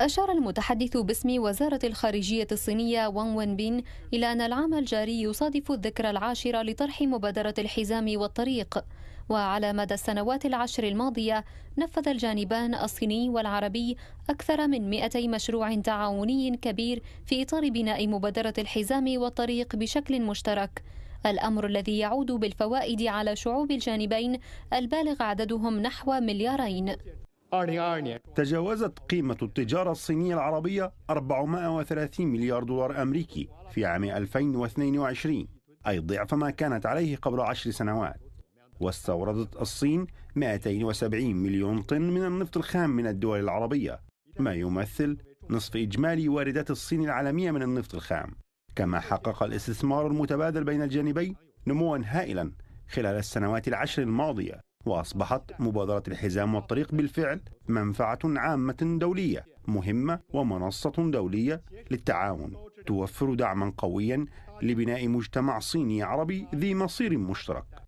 أشار المتحدث باسم وزارة الخارجية الصينية وان وين بين إلى أن العام الجاري يصادف الذكرى العاشرة لطرح مبادرة الحزام والطريق وعلى مدى السنوات العشر الماضية نفذ الجانبان الصيني والعربي أكثر من 200 مشروع تعاوني كبير في إطار بناء مبادرة الحزام والطريق بشكل مشترك الأمر الذي يعود بالفوائد على شعوب الجانبين البالغ عددهم نحو مليارين تجاوزت قيمة التجارة الصينية العربية 430 مليار دولار أمريكي في عام 2022 أي ضعف ما كانت عليه قبل عشر سنوات واستوردت الصين 270 مليون طن من النفط الخام من الدول العربية ما يمثل نصف إجمالي واردات الصين العالمية من النفط الخام كما حقق الاستثمار المتبادل بين الجانبين نموا هائلا خلال السنوات العشر الماضية وأصبحت مبادرة الحزام والطريق بالفعل منفعة عامة دولية مهمة ومنصة دولية للتعاون توفر دعما قويا لبناء مجتمع صيني عربي ذي مصير مشترك